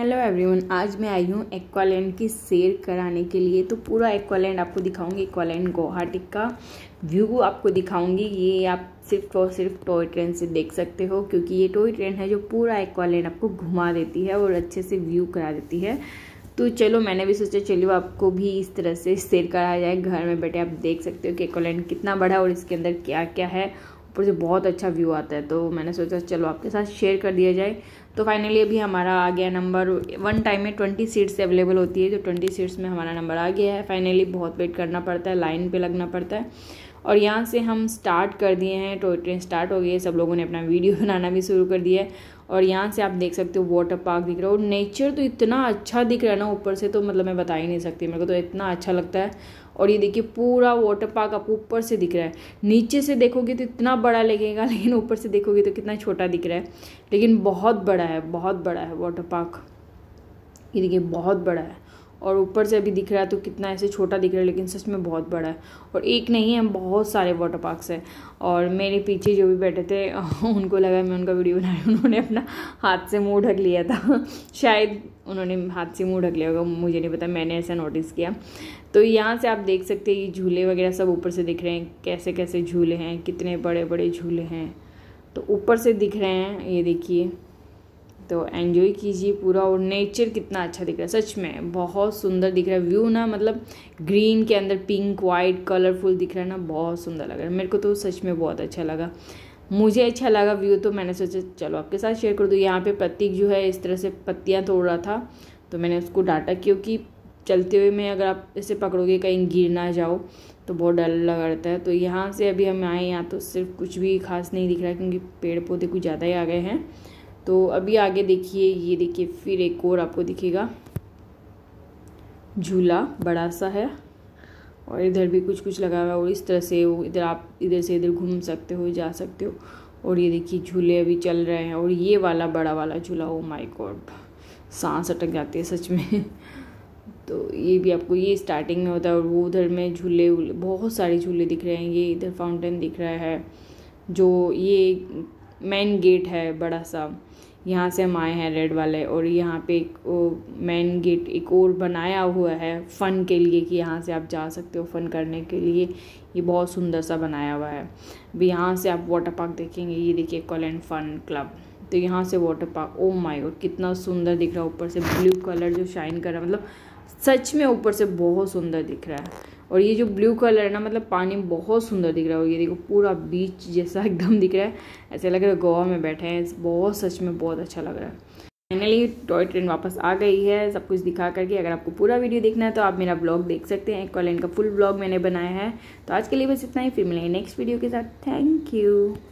hello everyone आज मैं आई हूँ एक्वालैंड की सैर कराने के लिए तो पूरा एक्वालैंड आपको दिखाऊंगी एक्वालैंड गुवाहाटी का व्यू आपको दिखाऊंगी ये आप सिर्फ और सिर्फ टॉय ट्रेन से देख सकते हो क्योंकि ये टॉय ट्रेन है जो पूरा एक्वालैंड आपको घुमा देती है और अच्छे से व्यू करा देती है तो चलो मैंने भी सोचा चलो आपको भी इस तरह से सैर कराया जाए घर में बैठे आप देख सकते हो कि एक्वालैंड कितना बड़ा और इसके अंदर क्या क्या है ऊपर से बहुत अच्छा व्यू आता है तो मैंने सोचा चलो आपके साथ शेयर कर दिया जाए तो फाइनली अभी हमारा आ गया नंबर वन टाइम में ट्वेंटी सीट्स अवेलेबल होती है तो ट्वेंटी सीट्स में हमारा नंबर आ गया है फाइनली बहुत वेट करना पड़ता है लाइन पे लगना पड़ता है और यहाँ से हम स्टार्ट कर दिए हैं टॉय ट्रेन स्टार्ट हो गई है सब लोगों ने अपना वीडियो बनाना भी शुरू कर दिया है और यहाँ से आप देख सकते हो वाटर पार्क दिख रहा है और नेचर तो इतना अच्छा दिख रहा है ना ऊपर से तो मतलब मैं बता ही नहीं सकती मेरे को तो इतना अच्छा लगता है और ये देखिए पूरा वाटर पार्क आपको ऊपर से दिख रहा है नीचे से देखोगे तो इतना बड़ा लगेगा लेकिन ऊपर से देखोगे तो कितना छोटा दिख रहा है लेकिन बहुत बड़ा बड़ा है बहुत बड़ा है वाटर पार्क ये देखिए बहुत बड़ा है और ऊपर से अभी दिख रहा है तो कितना ऐसे छोटा दिख रहा है लेकिन सच में बहुत बड़ा है और एक नहीं है बहुत सारे वाटर पार्क्स हैं और मेरे पीछे जो भी बैठे थे उनको लगा मैं उनका वीडियो बना रही हूँ उन्होंने अपना हाथ से मुँह ढक लिया था शायद उन्होंने हाथ से मुँह ढक लिया होगा मुझे नहीं पता मैंने ऐसा नोटिस किया तो यहाँ से आप देख सकते हैं ये झूले वगैरह सब ऊपर से दिख रहे हैं कैसे कैसे झूले हैं कितने बड़े बड़े झूले हैं तो ऊपर से दिख रहे हैं ये देखिए सकते हो एंजॉय कीजिए पूरा और नेचर कितना अच्छा दिख रहा है सच में बहुत सुंदर दिख रहा है व्यू ना मतलब ग्रीन के अंदर पिंक वाइट कलरफुल दिख रहा है ना बहुत सुंदर लग रहा है मेरे को तो सच में बहुत अच्छा लगा मुझे अच्छा लगा व्यू तो मैंने सोचा चलो आपके साथ शेयर कर दूँ यहाँ पर प्रतीक जो है इस तरह से पत्तियाँ तोड़ रहा था तो मैंने उसको डांटा क्योंकि चलते हुए में अगर आप इसे पकड़ोगे कहीं गिर ना जाओ तो बहुत डर लगा रहता है तो यहाँ से अभी हम आए यहाँ तो सिर्फ कुछ भी खास नहीं दिख रहा है क्योंकि पेड़ पौधे कुछ ज़्यादा ही आ गए हैं तो अभी आगे देखिए ये देखिए फिर एक और आपको दिखेगा झूला बड़ा सा है और इधर भी कुछ कुछ लगा हुआ है और इस तरह से वो इधर आप इधर से इधर घूम सकते हो जा सकते हो और ये देखिए झूले अभी चल रहे हैं और ये वाला बड़ा वाला झूला ओ माय गॉड सांस अटक जाती है सच में तो ये भी आपको ये स्टार्टिंग में होता है और वो उधर में झूले बहुत सारे झूले दिख रहे हैं ये इधर फाउंटेन दिख रहा है जो ये मेन गेट है बड़ा सा यहाँ से हम आए हैं रेड वाले और यहाँ पे एक मेन गेट एक और बनाया हुआ है फ़न के लिए कि यहाँ से आप जा सकते हो फ़न करने के लिए ये बहुत सुंदर सा बनाया हुआ है अभी यहाँ से आप वाटर पार्क देखेंगे ये देखिए कॉल एंड फन क्लब तो यहाँ से वाटर पार्क ओ माय और कितना सुंदर दिख रहा है ऊपर से ब्लू कलर जो शाइन कर रहा है मतलब सच में ऊपर से बहुत सुंदर दिख रहा है और ये जो ब्लू कलर है ना मतलब पानी बहुत सुंदर दिख रहा है और ये देखो पूरा बीच जैसा एकदम दिख रहा है ऐसे लग रहा है गोवा में बैठे हैं बहुत सच में बहुत अच्छा लग रहा है फाइनली टॉय ट्रेन वापस आ गई है सब कुछ दिखा करके अगर आपको पूरा वीडियो देखना है तो आप मेरा ब्लॉग देख सकते हैं कॉलेन का फुल ब्लॉग मैंने बनाया है तो आज के लिए बस इतना ही फिर मिलेंगे नेक्स्ट वीडियो के साथ थैंक यू